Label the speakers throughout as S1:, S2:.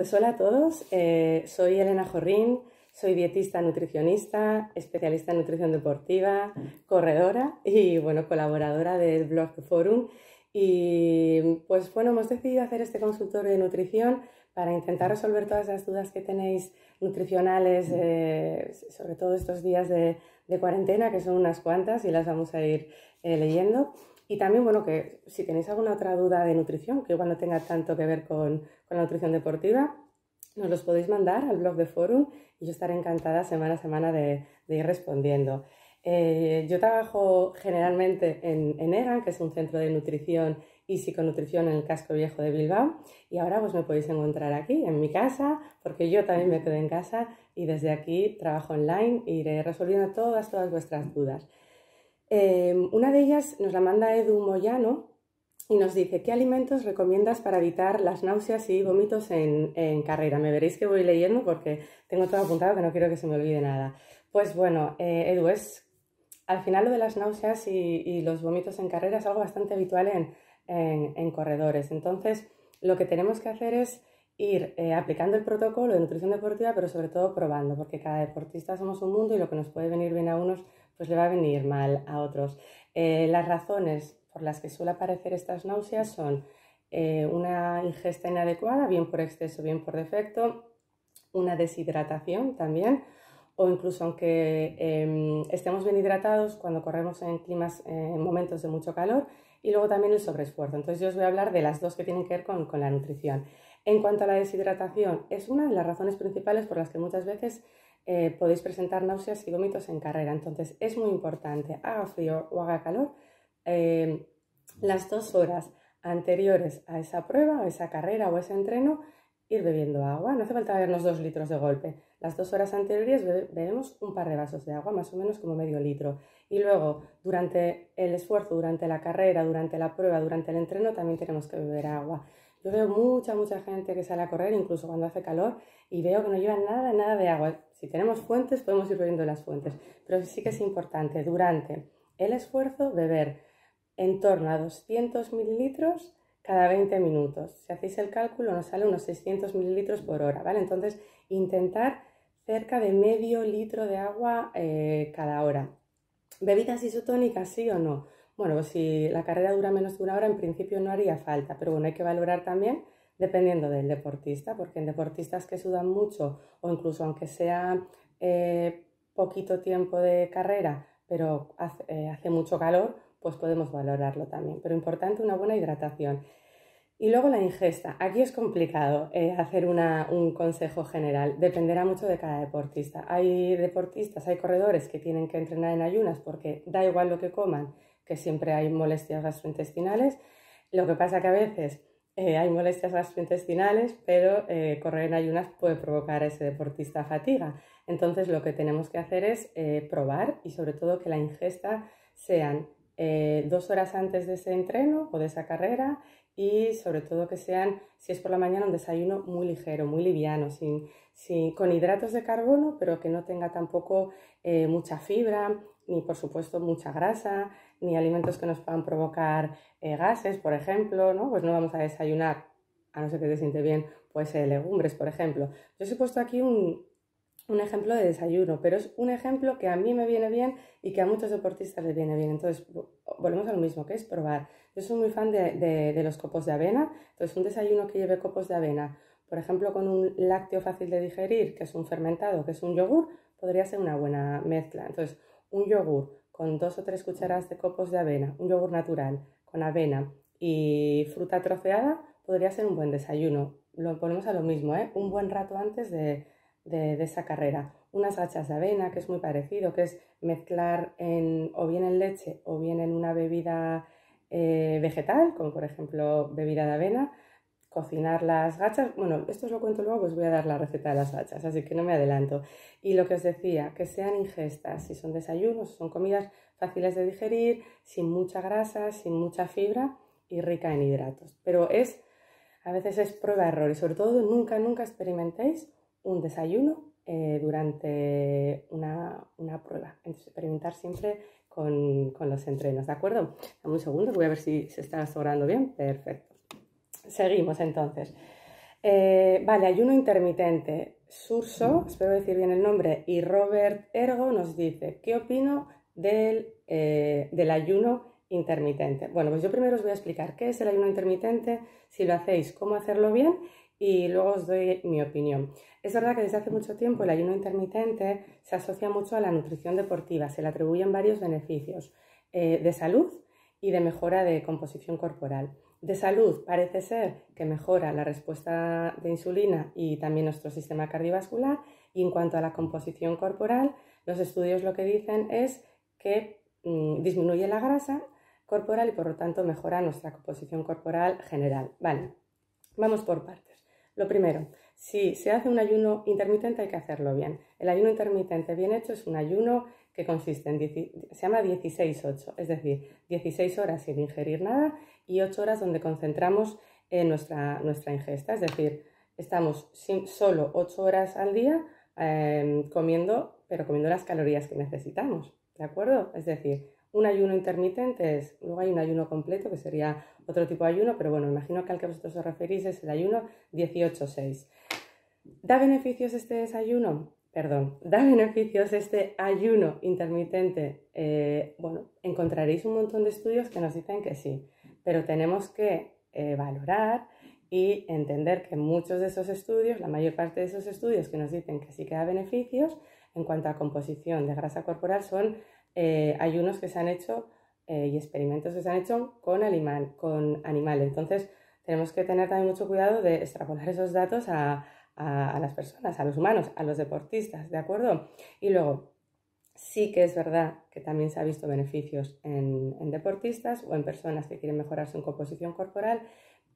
S1: Pues hola a todos, eh, soy Elena Jorrín, soy dietista, nutricionista, especialista en nutrición deportiva, corredora y bueno, colaboradora del blog Forum. Y pues bueno, hemos decidido hacer este consultorio de nutrición para intentar resolver todas las dudas que tenéis nutricionales, eh, sobre todo estos días de, cuarentena, que son unas cuantas y las vamos a ir eh, leyendo. Y también, bueno, que si tenéis alguna otra duda de nutrición, que igual no tenga tanto que ver con, con la nutrición deportiva, nos los podéis mandar al blog de Forum y yo estaré encantada semana a semana de, ir respondiendo. Eh, yo trabajo generalmente en, EGAN, que es un centro de nutrición y psiconutrición en el casco viejo de Bilbao. Y ahora pues me podéis encontrar aquí, en mi casa, porque yo también me quedo en casa y desde aquí trabajo online e iré resolviendo todas, todas vuestras dudas. Eh, una de ellas nos la manda Edu Moyano, y nos dice, ¿qué alimentos recomiendas para evitar las náuseas y vómitos en, carrera? Me veréis que voy leyendo porque tengo todo apuntado que no quiero que se me olvide nada. Pues bueno, eh, Edu, es, al final lo de las náuseas y, los vómitos en carrera es algo bastante habitual en, corredores. Entonces, lo que tenemos que hacer es ir eh, aplicando el protocolo de nutrición deportiva, pero sobre todo probando, porque cada deportista somos un mundo y lo que nos puede venir bien a unos, pues le va a venir mal a otros. Eh, las razones por las que suele aparecer estas náuseas son eh, una ingesta inadecuada, bien por exceso, bien por defecto, una deshidratación también, o incluso aunque em, estemos bien hidratados cuando corremos en climas, eh, en momentos de mucho calor, y luego también el sobreesfuerzo. Entonces yo os voy a hablar de las dos que tienen que ver con, la nutrición. En cuanto a la deshidratación, es una de las razones principales por las que muchas veces eh, podéis presentar náuseas y vómitos en carrera. Entonces es muy importante, haga frío o haga calor, Em, las dos horas anteriores a esa prueba o esa carrera o ese entreno, ir bebiendo agua. No hace falta bebernos dos litros de golpe. Las dos horas anteriores bebemos un par de vasos de agua, más o menos como medio litro. Y luego, durante el esfuerzo, durante la carrera, durante la prueba, durante el entreno, también tenemos que beber agua. Yo veo mucha, mucha gente que sale a correr, incluso cuando hace calor, y veo que no llevan nada, nada de agua. Si tenemos fuentes, podemos ir bebiendo las fuentes. Pero sí que es importante, durante el esfuerzo, beber en torno a 200 mililitros cada 20 minutos. Si hacéis el cálculo nos sale unos 600 mililitros por hora, ¿vale? Entonces intentar cerca de medio litro de agua eh, cada hora. ¿Bebidas isotónicas sí o no? Bueno, pues si la carrera dura menos de una hora, en principio no haría falta, pero bueno, hay que valorar también dependiendo del deportista, porque en deportistas que sudan mucho o incluso aunque sea eh, poquito tiempo de carrera, pero hace eh, mucho calor, pues podemos valorarlo también. Pero importante una buena hidratación. Y luego la ingesta. Aquí es complicado eh, hacer una, un consejo general. Dependerá mucho de cada deportista. Hay deportistas, hay corredores que tienen que entrenar en ayunas porque da igual lo que coman, que siempre hay molestias gastrointestinales. Lo que pasa que a veces eh, hay molestias gastrointestinales, pero eh, correr en ayunas puede provocar a ese deportista fatiga. Entonces lo que tenemos que hacer es probar y sobre todo que la ingesta sean eh, dos horas antes de ese entreno o de esa carrera y sobre todo que sean, si es por la mañana, un desayuno muy ligero, muy liviano, sin, con hidratos de carbono, pero que no tenga tampoco eh, mucha fibra, ni por supuesto mucha grasa, ni alimentos que nos puedan provocar eh, gases, por ejemplo, ¿no? Pues no vamos a desayunar, a no ser que te siente bien, pues legumbres, por ejemplo. Yo os he puesto aquí un, un ejemplo de desayuno, pero es un ejemplo que a mí me viene bien y que a muchos deportistas les viene bien. Entonces, volvemos a lo mismo, que es probar. Yo soy muy fan de, los copos de avena, entonces un desayuno que lleve copos de avena, por ejemplo, con un lácteo fácil de digerir, que es un fermentado, que es un yogur, podría ser una buena mezcla. Entonces, un yogur con dos o tres cucharadas de copos de avena, un yogur natural con avena y fruta troceada, podría ser un buen desayuno. Lo ponemos a lo mismo, ¿eh? un buen rato antes de, de, esa carrera. Unas hachas de avena, que es muy parecido, que es mezclar en, o bien en leche o bien en una bebida eh, vegetal, como por ejemplo bebida de avena, cocinar las gachas. Bueno, esto os lo cuento luego, os voy a dar la receta de las gachas, así que no me adelanto. Y lo que os decía, que sean ingestas, si son desayunos, son comidas fáciles de digerir, sin mucha grasa, sin mucha fibra y rica en hidratos. Pero es, a veces es prueba-error y sobre todo nunca, nunca experimentéis un desayuno eh, durante una, prueba. experimentar siempre con, los entrenos, ¿de acuerdo? Dame un segundo, voy a ver si se está sobrando bien. Perfecto. Seguimos entonces. Eh, vale, ayuno intermitente. Surso, mm. espero decir bien el nombre, y Robert Ergo nos dice, ¿qué opino del, eh, del ayuno intermitente? Bueno, pues yo primero os voy a explicar qué es el ayuno intermitente, si lo hacéis, cómo hacerlo bien y luego os doy mi opinión. Es verdad que desde hace mucho tiempo el ayuno intermitente se asocia mucho a la nutrición deportiva, se le atribuyen varios beneficios eh, de salud y de mejora de composición corporal. De salud parece ser que mejora la respuesta de insulina y también nuestro sistema cardiovascular y en cuanto a la composición corporal, los estudios lo que dicen es que mm, disminuye la grasa corporal y por lo tanto mejora nuestra composición corporal general. Vale, vamos por partes. Lo primero, si se hace un ayuno intermitente hay que hacerlo bien. El ayuno intermitente bien hecho es un ayuno que consiste en, se llama 16-8, es decir, 16 horas sin ingerir nada y 8 horas donde concentramos nuestra, nuestra ingesta, es decir, estamos sin, solo 8 horas al día eh, comiendo, pero comiendo las calorías que necesitamos, ¿de acuerdo? Es decir, un ayuno intermitente es, luego hay un ayuno completo, que sería otro tipo de ayuno, pero bueno, imagino que al que vosotros os referís es el ayuno 18-6. ¿Da beneficios este desayuno? Perdón, ¿da beneficios este ayuno intermitente? Eh, bueno, encontraréis un montón de estudios que nos dicen que sí, pero tenemos que eh, valorar y entender que muchos de esos estudios, la mayor parte de esos estudios que nos dicen que sí que da beneficios en cuanto a composición de grasa corporal son eh, hay unos que se han hecho eh, y experimentos que se han hecho con, animal, con Entonces, tenemos que tener también mucho cuidado de extrapolar esos datos a, las personas, a los humanos, a los deportistas, ¿de acuerdo? Y luego, sí que es verdad que también se ha visto beneficios en, deportistas o en personas que quieren mejorar su composición corporal,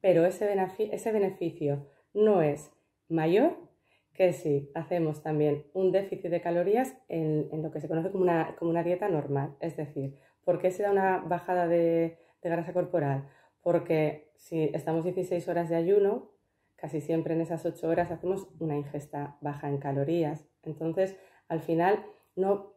S1: pero ese, ese beneficio no es mayor que sí, hacemos también un déficit de calorías en, lo que se conoce como una, dieta normal, es decir, ¿por qué se da una bajada de, grasa corporal? Porque si estamos 16 horas de ayuno, casi siempre en esas 8 horas hacemos una ingesta baja en calorías. Entonces, al final, yo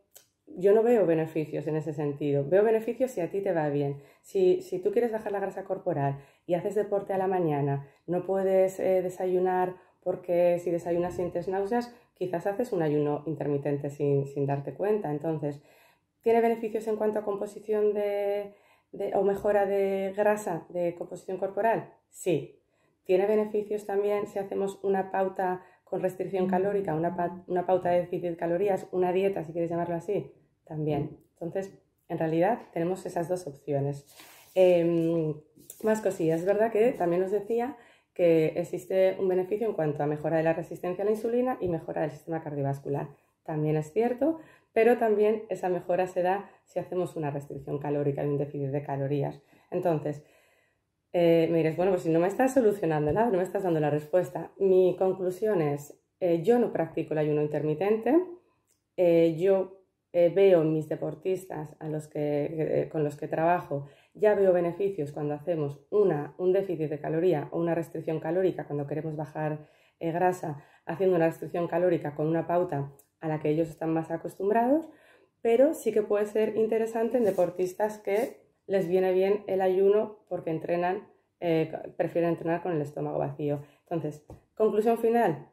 S1: no veo beneficios en ese sentido. Veo beneficios si a ti te va bien. Si, tú quieres bajar la grasa corporal y haces deporte a la mañana, no puedes eh, desayunar porque si desayunas sientes náuseas, quizás haces un ayuno intermitente sin, darte cuenta. Entonces, ¿tiene beneficios en cuanto a composición de, o mejora de grasa, de composición corporal? Sí. ¿Tiene beneficios también si hacemos una pauta con restricción mm. calórica, una, pauta de déficit de calorías, una dieta, si quieres llamarlo así? También. Mm. Entonces, en realidad tenemos esas dos opciones. Em, más cosillas, es verdad que también os decía que existe un beneficio en cuanto a mejora de la resistencia a la insulina y mejora del sistema cardiovascular. También es cierto, pero también esa mejora se da si hacemos una restricción calórica y un déficit de calorías. Entonces, eh, me bueno, pues si no me estás solucionando nada, no me estás dando la respuesta. Mi conclusión es, eh, yo no practico el ayuno intermitente, eh, yo eh, veo en mis deportistas con los que trabajo ya veo beneficios cuando hacemos una, un déficit de caloría o una restricción calórica, cuando queremos bajar eh, grasa, haciendo una restricción calórica con una pauta a la que ellos están más acostumbrados, pero sí que puede ser interesante en deportistas que les viene bien el ayuno porque entrenan, eh, prefieren entrenar con el estómago vacío. Entonces, conclusión final,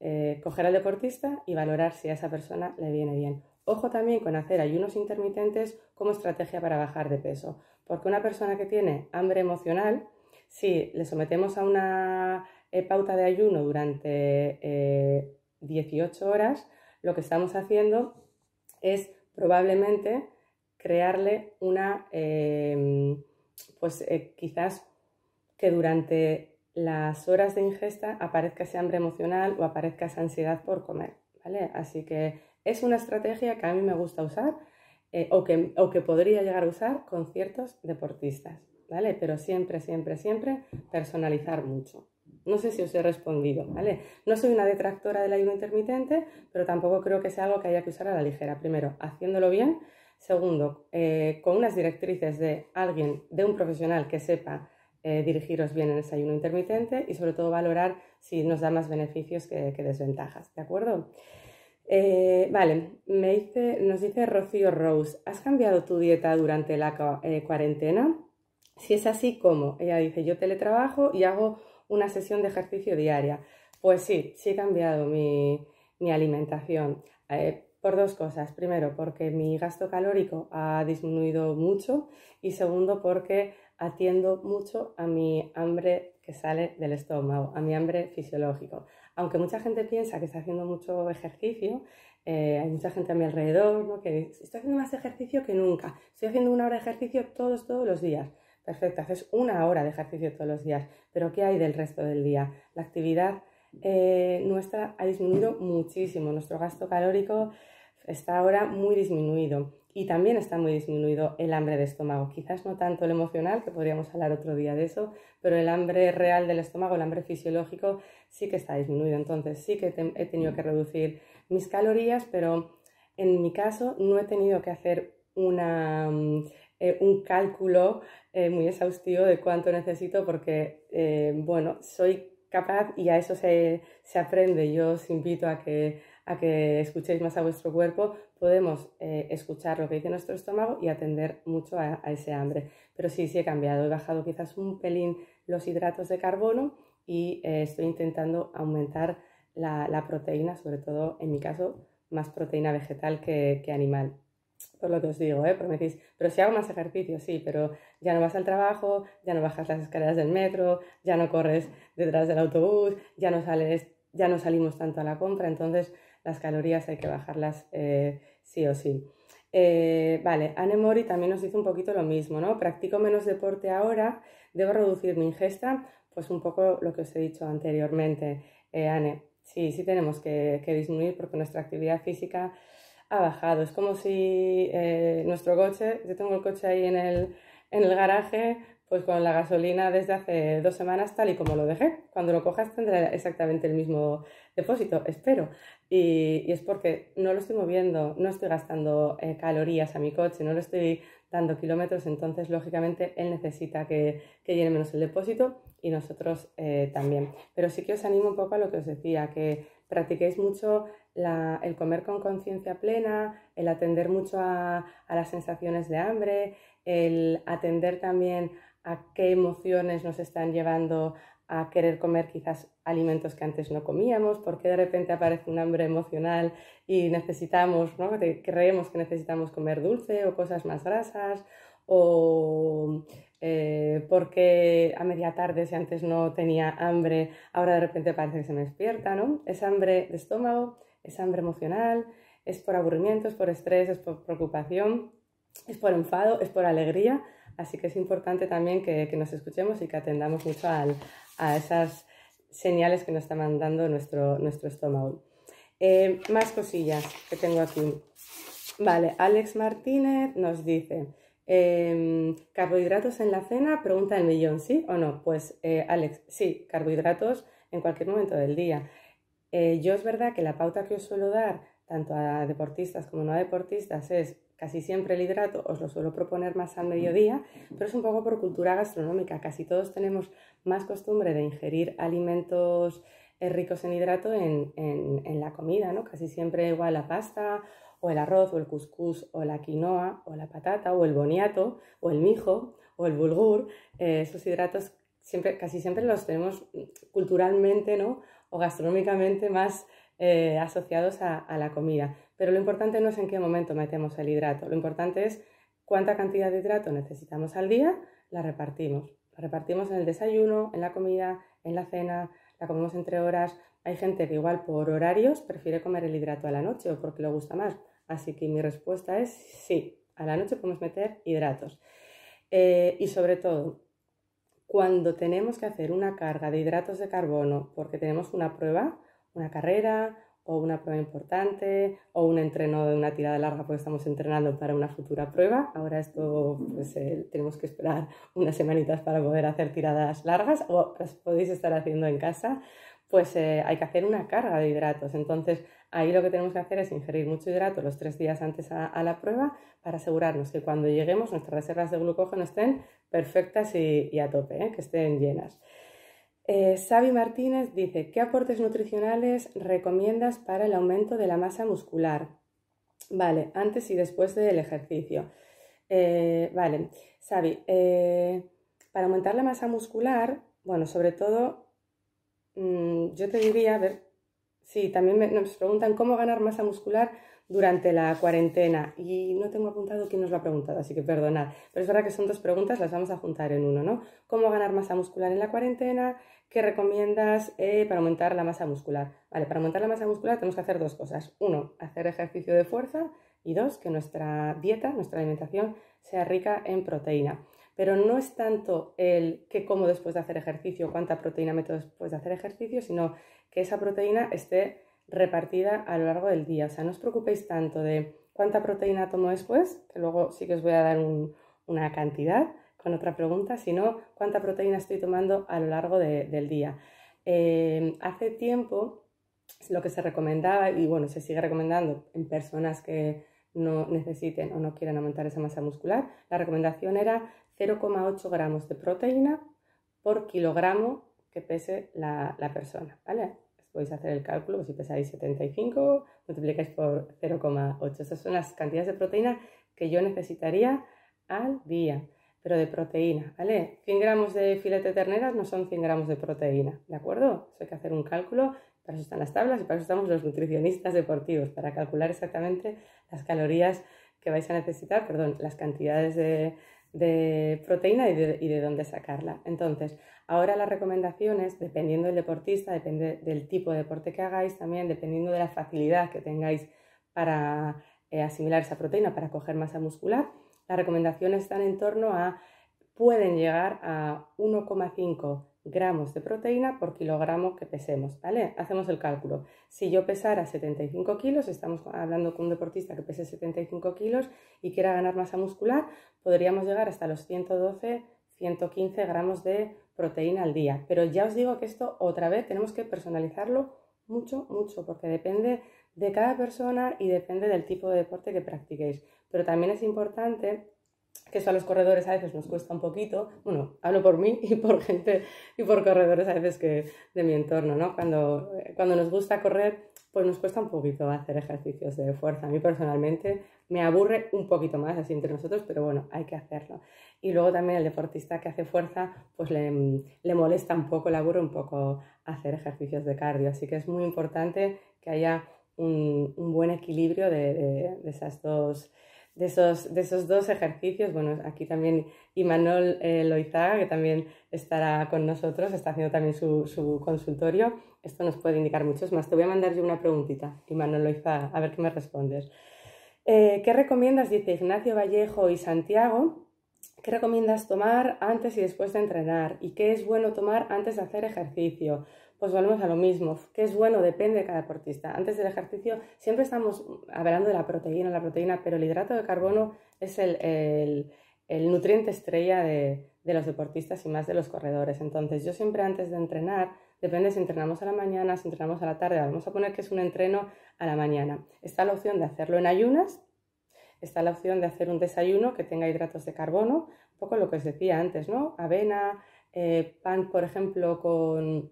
S1: eh, coger al deportista y valorar si a esa persona le viene bien. Ojo también con hacer ayunos intermitentes como estrategia para bajar de peso, porque una persona que tiene hambre emocional, si le sometemos a una eh, pauta de ayuno durante 18 eh, horas, lo que estamos haciendo es probablemente crearle una, em, pues eh, quizás que durante las horas de ingesta aparezca ese hambre emocional o aparezca esa ansiedad por comer, ¿vale? Así que es una estrategia que a mí me gusta usar eh, o, que, o que podría llegar a usar con ciertos deportistas, ¿vale? Pero siempre, siempre, siempre personalizar mucho. No sé si os he respondido, ¿vale? No soy una detractora del ayuno intermitente, pero tampoco creo que sea algo que haya que usar a la ligera. Primero, haciéndolo bien. Segundo, eh, con unas directrices de alguien, de un profesional que sepa eh, dirigiros bien en ese ayuno intermitente y sobre todo valorar si nos da más beneficios que, que desventajas, ¿de acuerdo? Eh, vale, me dice, nos dice Rocío Rose, ¿has cambiado tu dieta durante la eh, cuarentena? Si es así, ¿cómo? Ella dice, yo teletrabajo y hago una sesión de ejercicio diaria. Pues sí, sí he cambiado mi, alimentación. Eh, por dos cosas. Primero, porque mi gasto calórico ha disminuido mucho y segundo, porque atiendo mucho a mi hambre que sale del estómago, a mi hambre fisiológico aunque mucha gente piensa que está haciendo mucho ejercicio, eh, hay mucha gente a mi alrededor que dice, estoy haciendo más ejercicio que nunca, estoy haciendo una hora de ejercicio todos, todos los días. Perfecto, haces una hora de ejercicio todos los días, pero ¿qué hay del resto del día? La actividad eh, nuestra ha disminuido muchísimo, nuestro gasto calórico está ahora muy disminuido y también está muy disminuido el hambre de estómago, quizás no tanto el emocional, que podríamos hablar otro día de eso, pero el hambre real del estómago, el hambre fisiológico sí que está disminuido. Entonces sí que he tenido que reducir mis calorías, pero en mi caso no he tenido que hacer mm, eh, un cálculo eh, muy exhaustivo de cuánto necesito porque, eh, bueno, soy capaz y a eso se, aprende. Yo os invito a que, a que escuchéis más a vuestro cuerpo. Podemos escuchar lo que dice nuestro estómago y atender mucho a, a ese hambre. Pero sí, sí he cambiado. He bajado quizás un pelín los hidratos de carbono y eh, estoy intentando aumentar la, proteína, sobre todo en mi caso, más proteína vegetal que, animal. Por lo que os digo, ¿eh? prometís, pero si hago más ejercicio, sí, pero ya no vas al trabajo, ya no bajas las escaleras del metro, ya no corres detrás del autobús, ya no sales, ya no salimos tanto a la compra, entonces las calorías hay que bajarlas eh, sí o sí. Eh, vale, Anne Mori también nos dice un poquito lo mismo, ¿no? Practico menos deporte ahora, debo reducir mi ingesta pues un poco lo que os he dicho anteriormente, eh, Anne. Sí, sí tenemos que, disminuir porque nuestra actividad física ha bajado. Es como si eh, nuestro coche, yo tengo el coche ahí en el, en el garaje, pues con la gasolina desde hace dos semanas tal y como lo dejé. Cuando lo cojas tendrá exactamente el mismo depósito, espero. Y, es porque no lo estoy moviendo, no estoy gastando eh, calorías a mi coche, no lo estoy dando kilómetros, entonces lógicamente él necesita que, que llene menos el depósito y nosotros eh, también. Pero sí que os animo un poco a lo que os decía, que practiquéis mucho el comer con conciencia plena, el atender mucho a, a las sensaciones de hambre, el atender también a qué emociones nos están llevando a querer comer quizás alimentos que antes no comíamos, porque de repente aparece un hambre emocional y necesitamos, creemos que necesitamos comer dulce o cosas más grasas, o eh, porque a media tarde, si antes no tenía hambre, ahora de repente parece que se me despierta, ¿no? Es hambre de estómago, es hambre emocional, es por aburrimiento, es por estrés, es por preocupación, es por enfado, es por alegría. Así que es importante también que, nos escuchemos y que atendamos mucho a esas señales que nos está mandando nuestro, nuestro estómago. Eh, más cosillas que tengo aquí. Vale, Alex Martínez nos dice, em, ¿carbohidratos en la cena? Pregunta el millón, ¿sí o no? Pues eh, Alex, sí, carbohidratos en cualquier momento del día. Eh, yo es verdad que la pauta que os suelo dar, tanto a deportistas como no a deportistas, es Casi siempre el hidrato os lo suelo proponer más al mediodía, pero es un poco por cultura gastronómica. Casi todos tenemos más costumbre de ingerir alimentos eh, ricos en hidrato en, la comida, ¿no? Casi siempre igual la pasta o el arroz o el cuscús o la quinoa o la patata o el boniato o el mijo o el bulgur. Eh, esos hidratos siempre, casi siempre los tenemos culturalmente, ¿no? O gastronómicamente más eh, asociados a la comida. Pero lo importante no es en qué momento metemos el hidrato, lo importante es cuánta cantidad de hidrato necesitamos al día, la repartimos. La repartimos en el desayuno, en la comida, en la cena, la comemos entre horas. Hay gente que igual por horarios prefiere comer el hidrato a la noche o porque le gusta más. Así que mi respuesta es sí, a la noche podemos meter hidratos. Eh, y sobre todo, cuando tenemos que hacer una carga de hidratos de carbono porque tenemos una prueba, una carrera, o una prueba importante o un entreno de una tirada larga porque estamos entrenando para una futura prueba. Ahora esto pues eh, tenemos que esperar unas semanitas para poder hacer tiradas largas o las podéis estar haciendo en casa. Pues eh, hay que hacer una carga de hidratos. Entonces ahí lo que tenemos que hacer es ingerir mucho hidrato los tres días antes a, la prueba para asegurarnos que cuando lleguemos nuestras reservas de glucógeno estén perfectas y, a tope, ¿eh? que estén llenas. Eh, Xavi Martínez dice, ¿qué aportes nutricionales recomiendas para el aumento de la masa muscular? Vale, antes y después del ejercicio. Eh, vale, Xavi, eh, para aumentar la masa muscular, bueno, sobre todo, mm, yo te diría, a ver, sí, también nos preguntan cómo ganar masa muscular durante la cuarentena. Y no tengo apuntado quién nos lo ha preguntado, así que perdonad. Pero es verdad que son dos preguntas, las vamos a juntar en uno, ¿no? ¿Cómo ganar masa muscular en la cuarentena? ¿Qué recomiendas eh, para aumentar la masa muscular? Vale, para aumentar la masa muscular tenemos que hacer dos cosas. Uno, hacer ejercicio de fuerza y dos, que nuestra dieta, nuestra alimentación sea rica en proteína. Pero no es tanto el qué como después de hacer ejercicio, cuánta proteína meto después de hacer ejercicio, sino que esa proteína esté repartida a lo largo del día. O sea, no os preocupéis tanto de cuánta proteína tomo después, que luego sí que os voy a dar una cantidad, con otra pregunta, sino cuánta proteína estoy tomando a lo largo del día. Eh, hace tiempo lo que se recomendaba, y bueno, se sigue recomendando en personas que no necesiten o no quieran aumentar esa masa muscular, la recomendación era 0,8 gramos de proteína por kilogramo que pese la, persona, ¿vale? podéis hacer el cálculo, pues si pesáis 75, multiplicáis por 0,8. Esas son las cantidades de proteína que yo necesitaría al día pero de proteína, ¿vale? 100 gramos de filete de ternera no son 100 gramos de proteína, ¿de acuerdo? hay que hacer un cálculo, para eso están las tablas y para eso estamos los nutricionistas deportivos, para calcular exactamente las calorías que vais a necesitar, perdón, las cantidades de, proteína y de, dónde sacarla. Entonces, ahora las recomendaciones, dependiendo del deportista, depende del tipo de deporte que hagáis, también dependiendo de la facilidad que tengáis para eh, asimilar esa proteína, para coger masa muscular, las recomendaciones están en torno a, pueden llegar a 1,5 gramos de proteína por kilogramo que pesemos, ¿vale? Hacemos el cálculo. Si yo pesara 75 kilos, estamos hablando con un deportista que pese 75 kilos y quiera ganar masa muscular, podríamos llegar hasta los 112, 115 gramos de proteína al día. Pero ya os digo que esto otra vez tenemos que personalizarlo mucho, mucho, porque depende de cada persona y depende del tipo de deporte que practiquéis. Pero también es importante que eso a los corredores a veces nos cuesta un poquito, bueno, hablo por mí y por gente y por corredores a veces que de mi entorno, ¿no? Cuando, eh, cuando nos gusta correr, pues nos cuesta un poquito hacer ejercicios de fuerza. A mí personalmente me aburre un poquito más así entre nosotros, pero bueno, hay que hacerlo. Y luego también el deportista que hace fuerza, pues le, le molesta un poco, le aburre un poco hacer ejercicios de cardio. Así que es muy importante que haya un, buen equilibrio de, de esas dos de esos, dos ejercicios, bueno, aquí también Imanol eh, Loizaga, que también estará con nosotros, está haciendo también su, consultorio. Esto nos puede indicar muchos más. Te voy a mandar yo una preguntita, Imanol Loizaga, a ver qué me respondes. Eh, ¿Qué recomiendas, dice Ignacio Vallejo y Santiago, qué recomiendas tomar antes y después de entrenar? ¿Y qué es bueno tomar antes de hacer ejercicio? pues volvemos a lo mismo. ¿Qué es bueno? Depende de cada deportista. Antes del ejercicio siempre estamos hablando de la proteína, la proteína, pero el hidrato de carbono es el, nutriente estrella de, los deportistas y más de los corredores. Entonces, yo siempre antes de entrenar, depende si entrenamos a la mañana, si entrenamos a la tarde, vamos a poner que es un entreno a la mañana. Está la opción de hacerlo en ayunas, está la opción de hacer un desayuno que tenga hidratos de carbono, un poco lo que os decía antes, ¿no? Avena, eh, pan, por ejemplo, con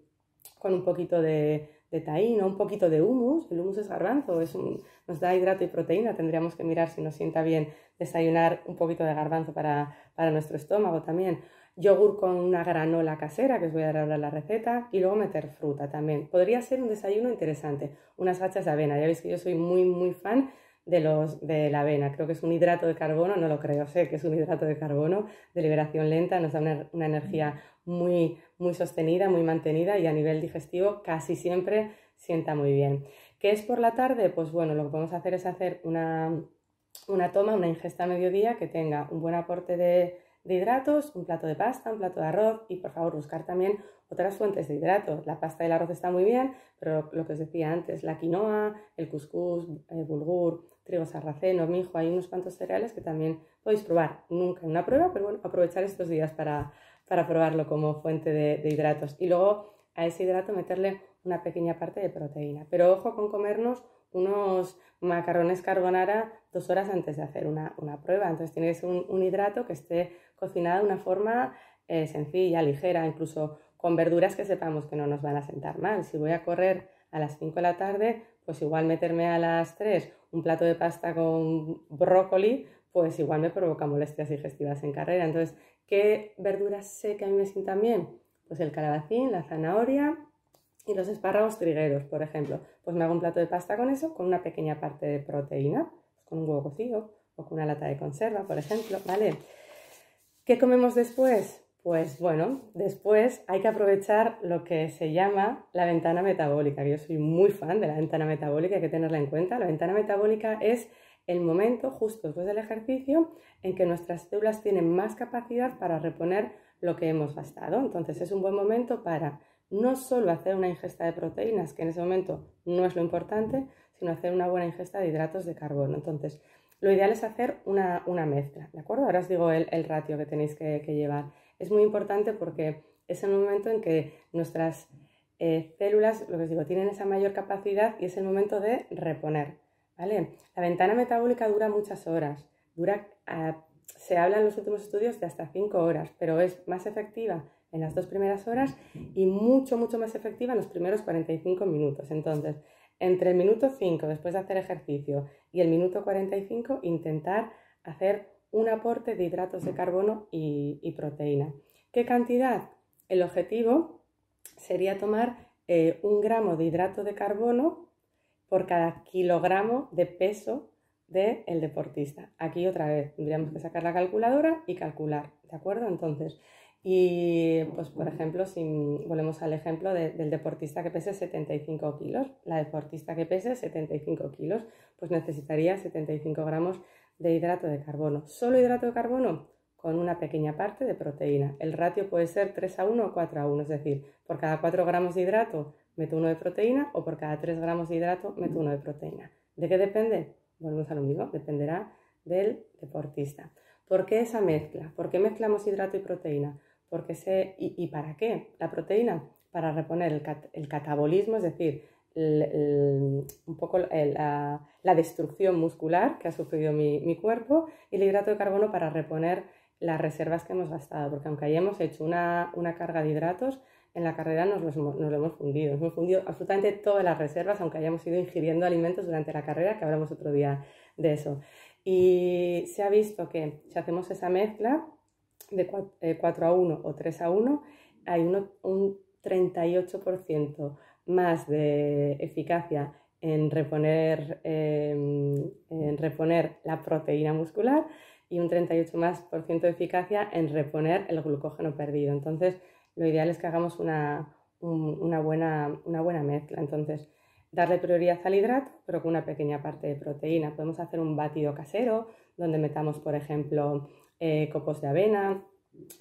S1: con un poquito de, de un poquito de humus. El humus es garbanzo, es nos da hidrato y proteína. Tendríamos que mirar si nos sienta bien desayunar un poquito de garbanzo para, para nuestro estómago también. Yogur con una granola casera, que os voy a dar ahora la receta, y luego meter fruta también. Podría ser un desayuno interesante, unas hachas de avena. Ya veis que yo soy muy, muy fan de, los, de la avena. Creo que es un hidrato de carbono, no lo creo, sé que es un hidrato de carbono de liberación lenta, nos da una, energía muy, muy sostenida, muy mantenida y a nivel digestivo casi siempre sienta muy bien. ¿Qué es por la tarde? Pues bueno, lo que podemos hacer es hacer una, toma, una ingesta a mediodía que tenga un buen aporte de, de hidratos, un plato de pasta, un plato de arroz y por favor buscar también otras fuentes de hidratos. La pasta del arroz está muy bien, pero lo que os decía antes, la quinoa, el cuscús, el bulgur, trigo sarraceno, mijo, hay unos cuantos cereales que también podéis probar. Nunca en una prueba, pero bueno, aprovechar estos días para, probarlo como fuente de, hidratos. Y luego a ese hidrato meterle una pequeña parte de proteína. Pero ojo con comernos unos macarrones carbonara dos horas antes de hacer una, prueba. Entonces tiene que ser un, un hidrato que esté cocinado de una forma eh, sencilla, ligera, incluso con verduras que sepamos que no nos van a sentar mal. Si voy a correr a las 5 de la tarde, pues igual meterme a las 3 un plato de pasta con brócoli, pues igual me provoca molestias digestivas en carrera. Entonces, ¿qué verduras sé que a mí me sientan bien? Pues el calabacín, la zanahoria y los espárragos trigueros, por ejemplo. Pues me hago un plato de pasta con eso, con una pequeña parte de proteína, pues con un huevo cocido o con una lata de conserva, por ejemplo, ¿vale? ¿Qué comemos después? Pues bueno, después hay que aprovechar lo que se llama la ventana metabólica, yo soy muy fan de la ventana metabólica, hay que tenerla en cuenta. La ventana metabólica es el momento justo después del ejercicio en que nuestras células tienen más capacidad para reponer lo que hemos gastado. Entonces es un buen momento para no solo hacer una ingesta de proteínas, que en ese momento no es lo importante, sino hacer una buena ingesta de hidratos de carbono. Entonces, lo ideal es hacer una, mezcla, ¿de acuerdo? Ahora os digo el, ratio que tenéis que llevar. Es muy importante porque es el momento en que nuestras eh, células, lo que os digo, tienen esa mayor capacidad y es el momento de reponer. ¿vale? La ventana metabólica dura muchas horas, dura, ah, se habla en los últimos estudios de hasta 5 horas, pero es más efectiva en las dos primeras horas y mucho, mucho más efectiva en los primeros 45 minutos. Entonces, entre el minuto 5 después de hacer ejercicio y el minuto 45, intentar hacer un aporte de hidratos de carbono y, proteína. ¿Qué cantidad? El objetivo sería tomar eh, un gramo de hidrato de carbono por cada kilogramo de peso del el deportista. Aquí otra vez tendríamos que sacar la calculadora y calcular, ¿de acuerdo? Entonces, y pues por ejemplo, si volvemos al ejemplo del deportista que pese 75 kilos, la deportista que pese 75 kilos, pues necesitaría 75 gramos de hidrato de carbono. Solo hidrato de carbono con una pequeña parte de proteína. El ratio puede ser 3 a 1 o 4 a 1, es decir, por cada 4 gramos de hidrato meto uno de proteína o por cada 3 gramos de hidrato meto uno de proteína. ¿De qué depende? Volvemos a lo mismo, dependerá del deportista. ¿Por qué esa mezcla? ¿Por qué mezclamos hidrato y proteína? Porque se, y, para qué? La proteína para reponer el, el catabolismo, es decir, un poco la, destrucción muscular que ha sufrido mi, mi, cuerpo y el hidrato de carbono para reponer las reservas que hemos gastado, porque aunque hayamos hecho una, una carga de hidratos, en la carrera nos, nos lo hemos fundido, nos hemos fundido absolutamente todas las reservas, aunque hayamos ido ingiriendo alimentos durante la carrera, que hablamos otro día de eso. Y se ha visto que si hacemos esa mezcla de 4, eh, a 1 o 3 a 1, hay un 38% más de eficacia en reponer, em, en reponer la proteína muscular y un 38 más por de eficacia en reponer el glucógeno perdido. Entonces, lo ideal es que hagamos una, buena, mezcla. Entonces, darle prioridad al hidrato, pero con una pequeña parte de proteína. Podemos hacer un batido casero donde metamos, por ejemplo, eh, copos de avena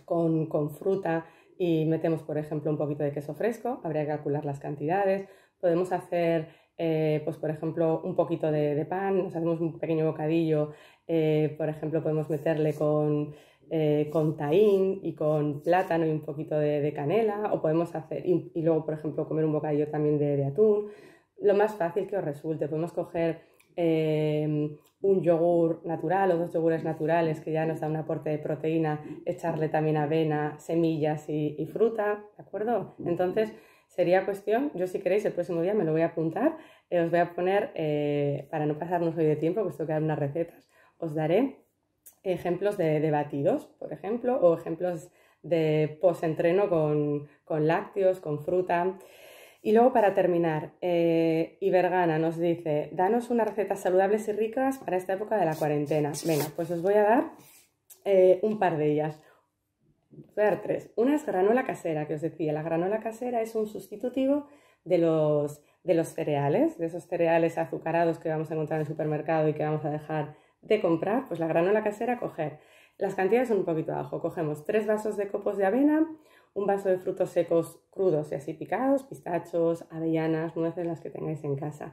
S1: con fruta y metemos, por ejemplo, un poquito de queso fresco, habría que calcular las cantidades, podemos hacer, eh, pues, por ejemplo, un poquito de, pan, nos hacemos un pequeño bocadillo, eh, por ejemplo, podemos meterle con, eh, con tahín y con plátano y un poquito de, canela, o podemos hacer, y, luego, por ejemplo, comer un bocadillo también de, de atún, lo más fácil que os resulte, podemos coger Em, un yogur natural o dos yogures naturales que ya nos da un aporte de proteína, echarle también avena, semillas y, fruta, ¿de acuerdo? Entonces sería cuestión, yo si queréis el próximo día me lo voy a apuntar, eh, os voy a poner, eh, para no pasarnos hoy de tiempo, puesto que hay unas recetas, os daré ejemplos de, de batidos, por ejemplo, o ejemplos de post-entreno con, con lácteos, con fruta. Y luego para terminar, eh, Ibergana nos dice, danos unas recetas saludables y ricas para esta época de la cuarentena. Venga, pues os voy a dar eh, un par de ellas. Voy a dar tres. Una es granola casera, que os decía. La granola casera es un sustitutivo de los, cereales, de esos cereales azucarados que vamos a encontrar en el supermercado y que vamos a dejar de comprar. Pues la granola casera, coger. Las cantidades son un poquito abajo. Cogemos tres vasos de copos de avena, un vaso de frutos secos crudos, y así picados, pistachos, avellanas, nueces, las que tengáis en casa,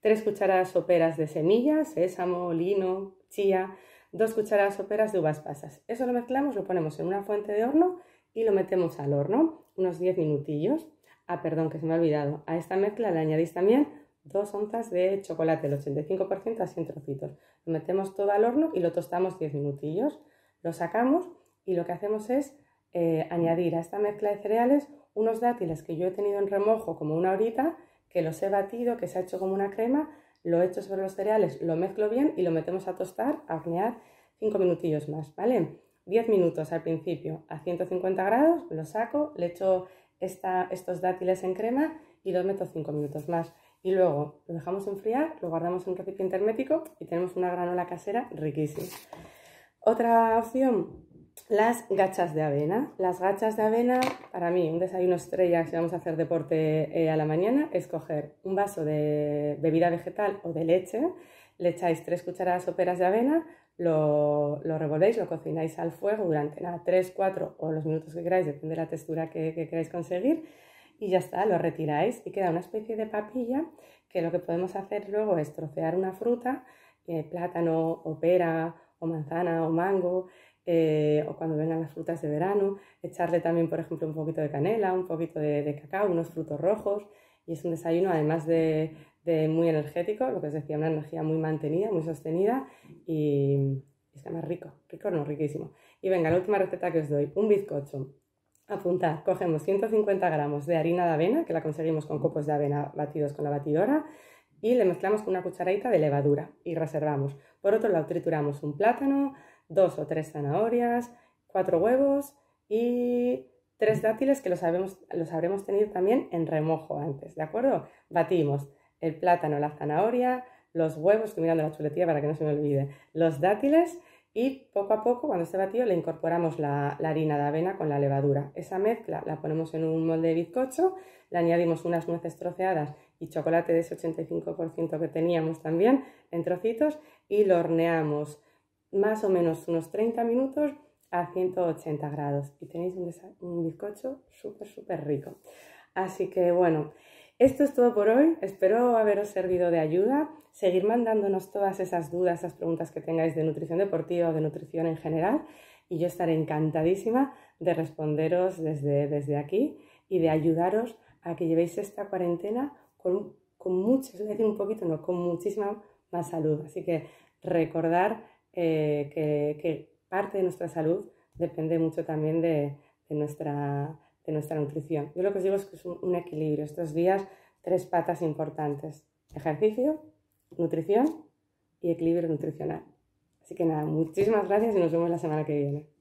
S1: tres cucharadas soperas de semillas, sésamo, lino, chía, dos cucharadas soperas de uvas pasas. Eso lo mezclamos, lo ponemos en una fuente de horno y lo metemos al horno unos 10 minutillos. Ah, perdón, que se me ha olvidado. A esta mezcla le añadís también dos onzas de chocolate, el 85% a 100 trocitos. Lo metemos todo al horno y lo tostamos 10 minutillos. Lo sacamos y lo que hacemos es eh, añadir a esta mezcla de cereales unos dátiles que yo he tenido en remojo como una horita, que los he batido, que se ha hecho como una crema, lo he hecho sobre los cereales, lo mezclo bien y lo metemos a tostar, a hornear 5 minutillos más, ¿vale? 10 minutos al principio a 150 grados, lo saco, le echo estos dátiles en crema y los meto 5 minutos más. Y luego lo dejamos enfriar, lo guardamos en un recipiente hermético y tenemos una granola casera riquísima. Otra opción, las gachas de avena. Las gachas de avena, para mí, un desayuno estrella si vamos a hacer deporte eh, a la mañana, es coger un vaso de bebida vegetal o de leche, le echáis tres cucharadas soperas de avena, lo, revolvéis, lo cocináis al fuego durante nada, 3, cuatro o los minutos que queráis, depende de la textura que, queráis conseguir, y ya está, lo retiráis y queda una especie de papilla que lo que podemos hacer luego es trocear una fruta, eh, plátano o pera o manzana o mango, eh, o cuando vengan las frutas de verano, echarle también, por ejemplo, un poquito de canela, un poquito de, cacao, unos frutos rojos. Y es un desayuno, además de, muy energético, lo que os decía, una energía muy mantenida, muy sostenida y está más rico, rico no, riquísimo. Y venga, la última receta que os doy, un bizcocho. apunta cogemos 150 gramos de harina de avena, que la conseguimos con copos de avena batidos con la batidora, y le mezclamos con una cucharadita de levadura y reservamos. Por otro lado, trituramos un plátano, dos o tres zanahorias, cuatro huevos y tres dátiles que los, habremos tenido también en remojo antes, ¿de acuerdo? Batimos el plátano, la zanahoria, los huevos, estoy mirando la chuletilla para que no se me olvide, los dátiles y poco a poco, cuando esté batido, le incorporamos la, la, harina de avena con la levadura. Esa mezcla la ponemos en un molde de bizcocho, le añadimos unas nueces troceadas y chocolate de ese 85% que teníamos también en trocitos y lo horneamos más o menos unos 30 minutos a 180 grados y tenéis un, bizcocho súper, súper rico. Así que bueno, esto es todo por hoy. Espero haberos servido de ayuda. Seguir mandándonos todas esas dudas, esas preguntas que tengáis de nutrición deportiva o de nutrición en general. Y yo estaré encantadísima de responderos desde, desde aquí y de ayudaros a que llevéis esta cuarentena con, mucho, un poquito, no, con muchísima más salud. Así que recordar eh, que, parte de nuestra salud depende mucho también de, nuestra, de nuestra nutrición. Yo lo que os digo es que es un equilibrio. Estos días, tres patas importantes. Ejercicio, nutrición y equilibrio nutricional. Así que nada, muchísimas gracias y nos vemos la semana que viene.